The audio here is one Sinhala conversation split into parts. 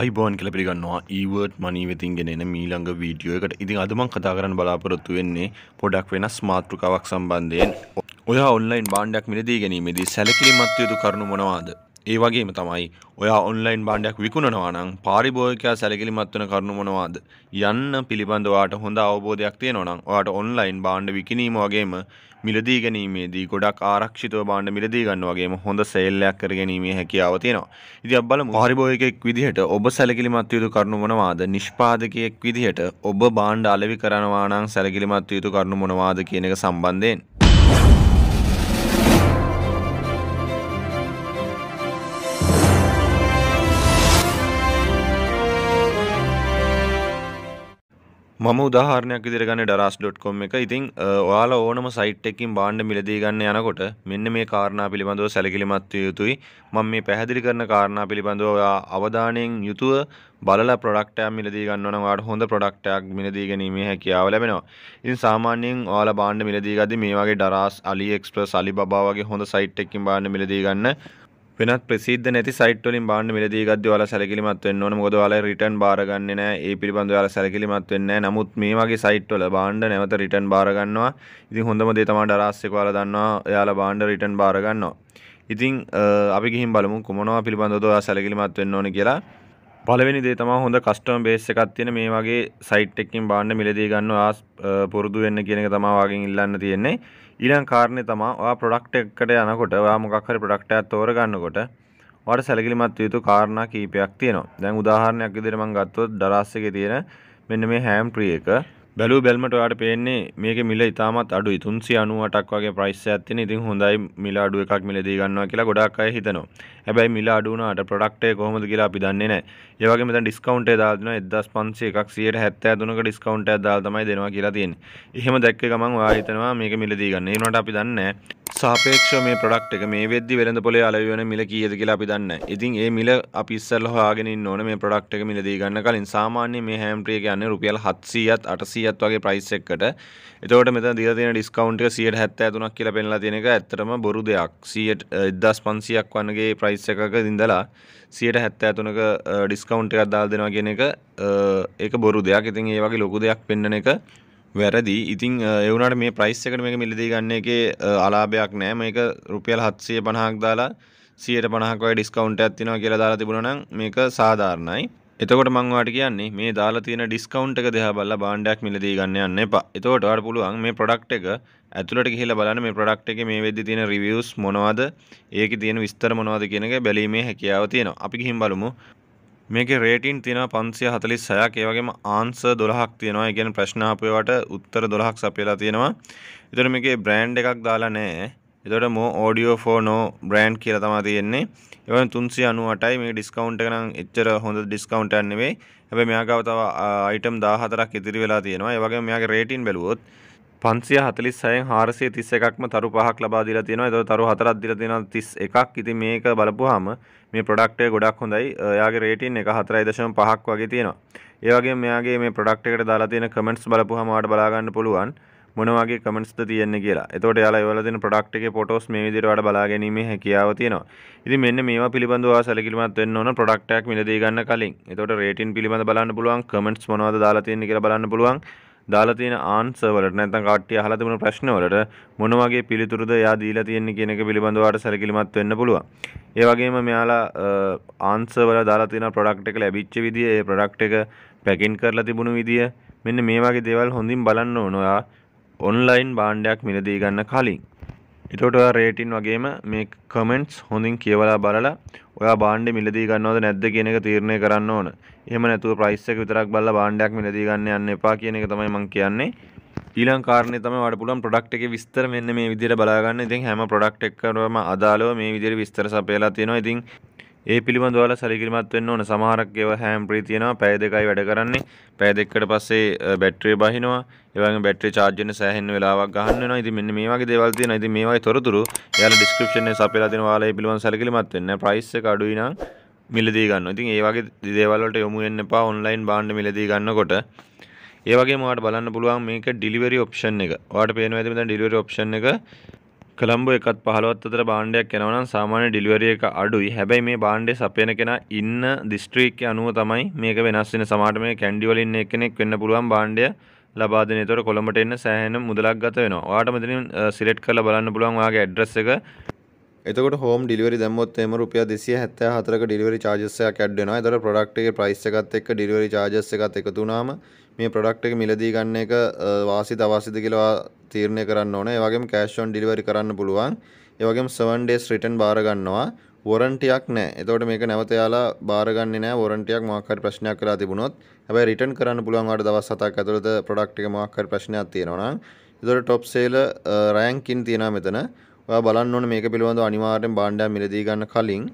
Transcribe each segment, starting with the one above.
අයිබෝන් කල පිගන්නවා ඒවර්ඩ් මනීවෙතින් ගෙනෙන මීළඟ වීඩියෝ එකට ඉතින් අදමං කතා කරන්න බලාපොරොත්තු වෙන්නේ පොඩක් වෙනස් මාතෘකාවක් සම්බන්ධයෙන් ඔය ඔන්ලයින් බාණ්ඩක් මිලදී ගැනීමේදී සැලකිලිමත් යුතු කරුණු මොනවාද ඒ වගේම තමයි ඔයා ඔන්ලයින් බාණ්ඩයක් විකුණනවා නම් පාරිභෝගිකයා සැලකිලිමත් වෙන කරුණු මොනවාද යන්න පිළිබඳව ඔයාට හොඳ අවබෝධයක් තියෙනවා නම් ඔයාට ඔන්ලයින් බාණ්ඩ විකිණීම වගේම මිලදී ගැනීමේදී ගොඩක් ආරක්ෂිතව බාණ්ඩ මිලදී ගන්න වගේම හොඳ සේල් එකක් කරගැනීමේ හැකියාව තියෙනවා. ඉතින් අපි බලමු පාරිභෝගිකයෙක් විදිහට ඔබ සැලකිලිමත් යුතු කරුණු මොනවාද? නිෂ්පාදකයෙක් විදිහට ඔබ බාණ්ඩ අලෙවි කරනවා නම් සැලකිලිමත් යුතු කරුණු මොනවාද කියන එක සම්බන්ධයෙන් මම උදාහරණයක් ඉදිර ගන්න ඩරස්.කොම් එක ඉතින් ඔයාලා ඕනම සයිට් එකකින් බාණ්ඩ මිලදී ගන්න යනකොට මෙන්න මේ කාරණා පිළිබඳව සැලකිලිමත් විය යුතුයි මම මේ පැහැදිලි කරන කාරණා පිළිබඳව ඔයා අවධානයෙන් යුතුව බලලා ප්‍රොඩක්ට් එකක් මිලදී ගන්නවා නම් ඔයාලට හොඳ ප්‍රොඩක්ට් එකක් මිලදී ගැනීමේ හැකියාව ලැබෙනවා. ඉතින් සාමාන්‍යයෙන් ඔයාලා බාණ්ඩ මිලදී ගද්දී මේ වගේ ඩරස්, AliExpress, Alibaba වගේ හොඳ සයිට් එකකින් බාණ්ඩ මිලදී ගන්න වෙනත් ප්‍රසිද්ධ නැති සයිට් වලින් බාන්න මිලදී ගද්දී ඔයාලා සැලකිලිමත් වෙන්න ඕන. මොකද ඔයාලා රිටර්න් බාර ගන්නෙ නැහැ. ඒ පිළිබඳව ඔයාලා සැලකිලිමත් වෙන්නේ නැහැ. නමුත් මේ වගේ සයිට් වල බාන්න නැවත රිටර්න් බාර ගන්නවා. ඉතින් හොඳම දේ තමයි ඩරාස් එක ඔයාලා දන්නවා. එයාලා බාන්න රිටර්න් බාර ගන්නවා. ඉතින් අපි ගිහින් බලමු කොමනවා පිළිබඳව ඔයාලා සැලකිලිමත් වෙන්න ඕනේ කියලා. පළවෙනි දේ තමයි හොඳ කස්ටමර් බේස් එකක් තියෙන මේ වගේ සයිට් එකකින් බාන්න මිලදී ගන්න ඔයා පුරුදු වෙන්න කියන එක තමයි වාගෙන් ඉල්ලන්න තියෙන්නේ. ඊළඟ කාරණේ තමයි ඔයා ප්‍රොඩක්ට් එකකට යනකොට ඔයා මොකක් හරි ප්‍රොඩක්ට් එකක් තෝරගන්නකොට ඔයාට සැලකිලිමත් යුතු කාරණා කිහිපයක් තියෙනවා. දැන් උදාහරණයක් විදිහට මම ගත්තොත් ඩරාස් එකේ තියෙන මෙන්න මේ හෑම් ට්‍රී එක බැලූ බැල්මට ඔයාට පේන්නේ මේක මිල ඉතාමත් අඩුයි 398ක් වගේ ප්‍රයිස් එකක් තියෙන. ඉතින් හොඳයි මිල අඩු එකක් මිලදී ගන්නවා කියලා ගොඩාක් අය හිතනවා. හැබැයි මිල අඩු වුණාට ප්‍රොඩක්ට් එක කොහොමද කියලා අපි දන්නේ නැහැ. ඒ වගේ මෙතන ඩිස්කවුන්ට් එක දාලා දෙනවා 1500 එකක් 173ක ඩිස්කවුන්ට් එකක් දාලා තමයි දෙනවා කියලා තියෙන්නේ. එහෙම දැක්ක ගමන් ඔයා හිතනවා මේක මිලදී ගන්න. ඒ වුණාට අපි දන්නේ නැහැ සාපේක්ෂව මේ ප්‍රොඩක්ට් එක මේ වෙද්දි වෙළඳ පොලේ අලෙවි වෙන මිල කීයද කියලා අපි දන්නේ නැහැ. ඉතින් ඒ මිල අපි ඉස්සෙල්ලා හොයාගෙන ඉන්න ඕනේ මේ ප්‍රොඩක්ට් එක මිලදී ගන්න කලින්. සාමාන්‍යයෙන් මේ හෑම් ට්‍රේ කියන්නේ රුපියල් 700ත් 800ත් වගේ ප්‍රයිස් එකකට. එතකොට මෙතන දීලා තියෙන ඩිස්කවුන්ට් එක 173ක් කියලා පෙන්නලා තියෙන එක ඇත්තටම බොරු දෙයක්. 1500ක් වගේ ප්‍රයිස් එකක ඉඳලා 173ක ඩිස්කවුන්ට් එකක් දාලා දෙනවා කියන එක ඒක බොරු දෙයක්. ඉතින් ඒ වගේ ලොකු දෙයක් පෙන්නන එක වැරදි ඉතිං එවුනට මේ ප්‍රයිස් එකට මේක මිලදී ගන්න එක අලාභයක් නෑ මේක රුපියල් හත්සය පණහක් දාලා සියට පනහකයි ඩිස්කවන්ට ඇතිනවා කියලා දාලා තිබුණනම් මේක සාධාරණයි එතකොට මංවාට කියන්නේ මේ දාලා තියෙන ඩිස්කවන්ට් එක දෙහා බලලා බාණ්ඩයක් මිලදී ගන්න යන්න එපා. එතකොට ඔයාලට පුළුවන් මේ ප්‍රොඩක්ට් එක ඇතුළට ගිහිල්ලා බලන්න මේ ප්‍රොඩක්ට් එකේ මේ වෙද්දි තියෙන රිවිව්ස් මොනවද, ඒකේ තියෙන විස්තර මොනවද කියන එක බැලීමේ හැකියාව තියෙනවා. අපි ගිහින් බලමු මේකේ රේටින් තියෙනවා 546ක් ඒ වගේම ආන්සර් 12ක් තියෙනවා. ඒ කියන්නේ ප්‍රශ්න ආපේවට උත්තර 12ක් සපයලා තියෙනවා. ඒතර මේකේ බ්‍රෑන්ඩ් එකක් දාලා නැහැ. එතකොට මෝ ඔඩියෝ ෆෝ නෝ බ්‍රෑන්ඩ් කියලා තමයි තියෙන්නේ. ඒ වගේම 398යි මේක ඩිස්කවුන්ට් එක නම් එච්චර හොඳ ඩිස්කවුන්ට් එකක් නෙවෙයි. හැබැයි මෙයාගාව තව අයිටම් 14ක් ඉදිරි වෙලා තියෙනවා. ඒ වගේම මෙයාගේ රේටින් බැලුවොත් පන්සිය හතලි සයෙන් හාරසේ තිස්ස එකක්ම තරු පහක් ලබා දිලා තියෙනවා එතකොට තරු හතරක් දිලා තියෙනවා 31ක් ඉතින් මේක බලපුවාම මේ ප්‍රොඩක්ට් එක ගොඩක් හොඳයි එයාගේ රේටින් එක 4.5ක් වගේ තියෙනවා ඒ වගේම මෙයාගේ මේ ප්‍රොඩක්ට් එකට දාලා තියෙන කමෙන්ට්ස් බලපුවාම ඔයාලට බලා ගන්න පුළුවන් මොන වගේ කමෙන්ට්ස්ද තියෙන්නේ කියලා. එතකොට යාලා ඒවල තියෙන ප්‍රොඩක්ට් එකේ ෆොටෝස් මේ විදිහට වඩ බලා ගැනීමේ හැකියාව තියෙනවා. ඉතින් මෙන්න මේවා පිළිබඳව ඔයා සැලකිලිමත් වෙන්න ඕන ප්‍රොඩක්ට් එකක් මිලදී ගන්න කලින්. එතකොට රේටින් පිළිබඳ බලන්න පුළුවන්, කමෙන්ට්ස් මොනවද දාලා තියෙන්නේ කියලා බලන්න පුළුවන්. දාලා තියෙන ආන්සර් වලට නැත්නම් කට්ටිය අහලා තිබුණු ප්‍රශ්න වලට මොන වගේ පිළිතුරුද එයා දීලා තියෙන්නේ කියන එක පිළිබඳව ආට සැලකිලිමත් වෙන්න පුළුවන්. ඒ වගේම මෙයාලා ආන්සර් වල දාලා තියෙන ප්‍රොඩක්ට් එක ලැබිච්ච විදිය, ඒ ප්‍රොඩක්ට් එක පැකින් කරලා තිබුණු විදිය මෙන්න මේ වගේ දේවල් හොඳින් බලන්න ඕන ඔයා ඔන්ලයින් භාණ්ඩයක් මිලදී ගන්න කලින්. එතකොට ඔයා රේටින් වගේම මේ කමෙන්ට්ස් හොඳින් කියවලා බලලා ඔයා බාණ්ඩ මිලදී ගන්නවද නැද්ද කියන එක තීරණය කරන්න ඕන. එහෙම නැතුව ප්‍රයිස් එක විතරක් බලලා බාණ්ඩයක් මිලදී ගන්න යන්න එපා කියන එක තමයි මම කියන්නේ. ඊළඟ කාරණේ තමයි ඔයාලට පුළුවන් ප්‍රොඩක්ට් එකේ විස්තර මෙන්න මේ විදිහට බලා ගන්න. ඉතින් හැම ප්‍රොඩක්ට් එකකම අදාළව මේ විදිහට විස්තර සපයලා තියෙනවා. ඉතින් ඒ පිළිබඳ ඔයාලා සැලකිලිමත් වෙන්න ඕන. සමහරක් ඒවා හෑම් ප්‍රී තියෙනවා. පැය දෙකයි වැඩ කරන්නේ. පැය දෙකකට පස්සේ බැටරිය බහිනවා. ඒ වගේම බැටරිය charge වෙන සෑහෙන වෙලාවක් ගන්න වෙනවා. ඉතින් මෙන්න මේ වගේ දේවල් තියෙනවා. ඉතින් මේ වගේ තොරතුරු එයාලා description එකේ සපයලා දෙනවා. ඔයාලා ඒ පිළිබඳ සැලකිලිමත් වෙන්න. price එක අඩුයි නම් මිලදී ගන්න. ඉතින් ඒ වගේ දේවල් වලට යොමු වෙන්න එපා ඔන්ලයින් භාණ්ඩ මිලදී ගන්නකොට. ඒ වගේම ඔයාලට බලන්න පුළුවන් මේක ඩිලිවරි ඔප්ෂන් එක. ඔයාලට පේනවා ඇති මෙතන ඩිලිවරි ඔප්ෂන් එක කොළඹ එකත් පහලොත් අතර බාණ්ඩයක් යනවනම් සාමාන්‍ය ඩිලිවරිය එක අඩුයි. හැබැයි මේ බාණ්ඩේ සපයන කෙනා ඉන්න දිස්ත්‍රික්කය අනුව තමයි මේක වෙනස් වෙන සමහරට මේ කැන්ඩි වල ඉන්න එක්කෙනෙක් වෙන්න පුළුවන් බාණ්ඩය ලබා දෙන. ඒතකොට කොළඹට එන්න සෑහෙන මුදලක් ගත වෙනවා. ඔයාට මෙතනින් සිලෙක්ට් කරලා බලන්න පුළුවන් ඔයාගේ ඇඩ්‍රස් එක. එතකොට හෝම් ඩිලිවරි දැම්මොත් එහෙම රුපියල් 274ක ඩිලිවරි චාර්ජස් එකක් ඇඩ් වෙනවා. ඒතකොට ප්‍රොඩක්ට් එකේ ප්‍රයිස් එකත් එක්ක ඩිලිවරි චාර්ජස් එකත් එකතු වුණාම මේ ප්‍රොඩක්ට් එක මිලදී ගන්න එක වාසිද අවාසිද කියලා තීරණය කරන්න ඕනේ. ඒ වගේම කැෂ් ඔන් ඩෙලිවරි කරන්න පුළුවන්. ඒ වගේම 7 days return බාර ගන්නවා. වොරන්ටියක් නෑ. එතකොට මේක නැවත යාලා බාර ගන්නේ නෑ වොරන්ටියක් මොකක් හරි ප්‍රශ්නයක් වෙලා තිබුණොත්. හැබැයි රිටර්න් කරන්න පුළුවන් වාට දවස් 7ක් ඇතුළත ප්‍රොඩක්ට් එක මොකක් හරි ප්‍රශ්නයක් තියෙනවා නම්. එතකොට টপ sale රෑන්කින් තියෙනවා මෙතන. ඔයා බලන්න ඕනේ මේක පිළිබඳව අනිවාර්යෙන් භාණ්ඩයක් මිලදී ගන්න කලින්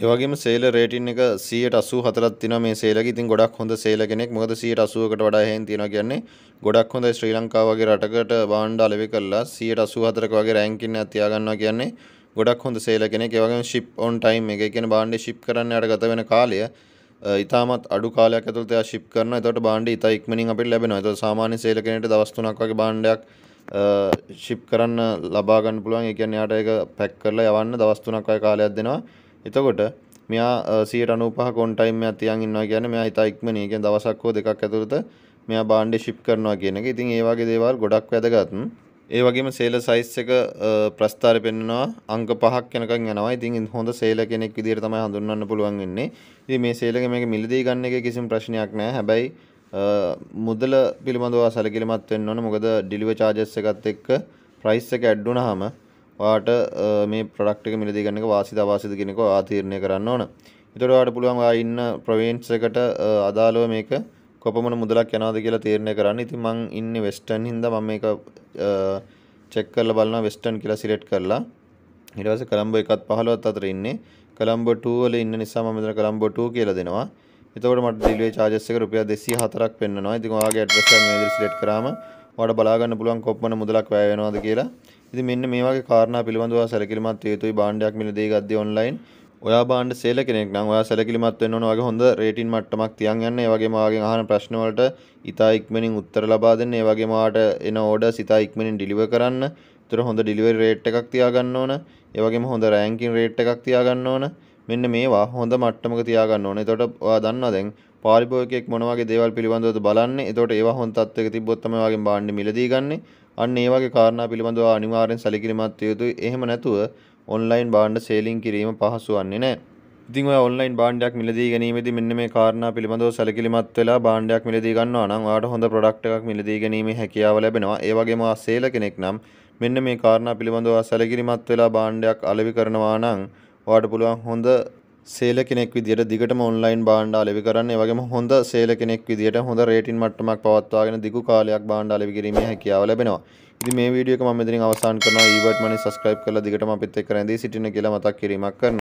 ඒවගේම සේල රේටින් එක 184ක් තියෙනවා මේ සේලක. ඉතින් ගොඩක් හොඳ සේල කෙනෙක්. මොකද 180කට වඩා එහෙන් තියෙනවා කියන්නේ ගොඩක් හොඳ ශ්‍රී ලංකාව වගේ රටකට භාණ්ඩ අලෙවි කරලා 184ක වගේ රෑන්කින් එකක් තියාගන්නවා කියන්නේ ගොඩක් හොඳ සේල කෙනෙක්. ඒ වගේම ship on time එක. ඒ කියන්නේ භාණ්ඩේ ship කරන්න යට ගත වෙන කාලය ඉතාමත් අඩු කාලයක් ඇතුළත එයා ship කරනවා. එතකොට භාණ්ඩ ඉතා ඉක්මනින් අපිට ලැබෙනවා. එතකොට සාමාන්‍ය සේල කෙනෙක්ට දවස් 3ක් වගේ භාණ්ඩයක් ship කරන්න ලබා ගන්න පුළුවන්. ඒ කියන්නේ යාට ඒක pack කරලා යවන්න දවස් 3ක් වගේ කාලයක් දෙනවා. එතකොට මෙයා සියට අනුපහ කොන්ටයිම් ඇතියන් ඉන්නවා කියන මෙයා හිතා ඉක්මන එක දවසක් හෝ දෙකක් ඇතුළත මෙයා බාණ්ඩ ශිප් කරනවා කියන එක ඉතින් ඒ වගේ දේවල් ගොඩක් වැදගත් ඒ වගේම සේල සයිස් එක ප්‍රස්ථාරය පෙන්වනවා අංක පහක් යනකම් යනවා ඉතින් හොඳ සේල කෙනෙක් විදිහට තමයි හඳුන්වන්න පුළුවන් වෙන්නේ ඉතින් මේ සේල එක මේක මිලදී ගන්න එක කිසිම ප්‍රශ්නයක් නැහැ හැබැයි මුදල පිළිබඳව සැලකිලිමත් වෙන්න ඕන මොකද ඩිලිවරි චාර්ජස් එකත් එක්ක ප්‍රයිස් එක ඇඩ් වුණාම ඔයාට මේ ප්‍රොඩක්ට් එක මිලදී ගන්න එක වාසිද අවාසිද කියන එක ඔයා තීරණය කරන්න ඕන. ඒතකොට ඔයාට පුළුවන් ඔයා ඉන්න ප්‍රොවින්ස් එකට අදාළව මේක කොපමණ මුදලක් යනවාද කියලා තීරණය කරන්න. ඉතින් මං ඉන්නේ වෙස්ටර්න් හින්දා මම මේක චෙක් කරලා බලනවා වෙස්ටර්න් කියලා සිලෙක්ට් කරලා. ඊට පස්සේ කොලම්බෝ 1ත් 15ත් අතර ඉන්නේ. කොලම්බෝ 2 වල ඉන්න නිසා මම මෙතන කොලම්බෝ 2 කියලා දෙනවා. එතකොට මට ඩිලිවරි charges එක රුපියල් 204ක් පෙන්වනවා. ඉතින් ඔයාගේ ඇඩ්‍රස් එක මේ විදිහට සිලෙක්ට් කරාම ඔයාට බලා ගන්න පුළුවන් කොපමණ මුදලක් වැය වෙනවද කියලා. ඉතින් මෙන්න මේ වගේ කාරණා පිළිබඳව සැලකිලිමත් වේතුයි භාණ්ඩයක් මිලදී ගද්දී ඔන්ලයින් ඔයා භාණ්ඩ සේල කෙනෙක් නම් ඔයා සැලකිලිමත් වෙන්න ඕන වගේ හොඳ රේටින් මට්ටමක් තියන් යන්න ඒ වගේම ඔයාගෙන් අහන ප්‍රශ්න වලට ඉතා ඉක්මනින් උත්තර ලබා දෙන්න ඒ වගේම ඔයාට එන ඕඩර්ස් ඉතා ඉක්මනින් ඩිලිවර් කරන්න ඒතර හොඳ ඩිලිවරි රේට් එකක් තියාගන්න ඕන ඒ වගේම හොඳ රෑන්කින් රේට් එකක් තියාගන්න ඕන මෙන්න මේවා හොඳ මට්ටමක තියාගන්න ඕනේ. එතකොට ඔයා දන්නවා දැන් පාරිභෝගිකයෙක් මොන වගේ දේවල් පිළිබඳවද බලන්නේ. එතකොට ඒවා හොඳ තත්ත්වයක තිබ්බොත් තමයි ඔයාගෙන් බාණ්ඩ මිලදී ගන්නෙ. අන්න ඒ වගේ කාරණා පිළිබඳව අනිවාර්යෙන් සැලකිලිමත් විය යුතුයි. එහෙම නැතුව ඔන්ලයින් භාණ්ඩ සේලින් කිරීම පහසු වන්නේ නැහැ. ඉතින් ඔය ඔන්ලයින් භාණ්ඩයක් මිලදී ගැනීමේදී මෙන්න මේ කාරණා පිළිබඳව සැලකිලිමත් වෙලා භාණ්ඩයක් මිලදී ගන්නවා නම් ඔයාලට හොඳ ප්‍රොඩක්ට් එකක් මිලදී ගැනීමේ හැකියාව ලැබෙනවා. ඒ වගේම ආසේල කෙනෙක් නම් මෙන්න මේ කාරණා පිළිබඳව සැලකිලිමත් වෙලා භාණ්ඩයක් අලෙවි කරනවා නම් ඔයාලට පුළුවන් හොඳ සේල කෙනෙක් විදිහට දිගටම ඔන්ලයින් භාණ්ඩ අලෙවි කරන්න, ඒ වගේම හොඳ සේල කෙනෙක් විදිහට හොඳ රේටින් මට්ටමක් පවත්වාගෙන දිගු කාලයක් භාණ්ඩ අලෙවි කිරීමේ හැකියාව ලැබෙනවා. ඉතින් මේ වීඩියෝ එක මම මෙතනින් අවසන් කරනවා. ඊවර්ට් මනි subscribe කරලා දිගටම අපිත් එක්ක රැඳී සිටින්න කියලා මතක් කිරීමක් කරනවා.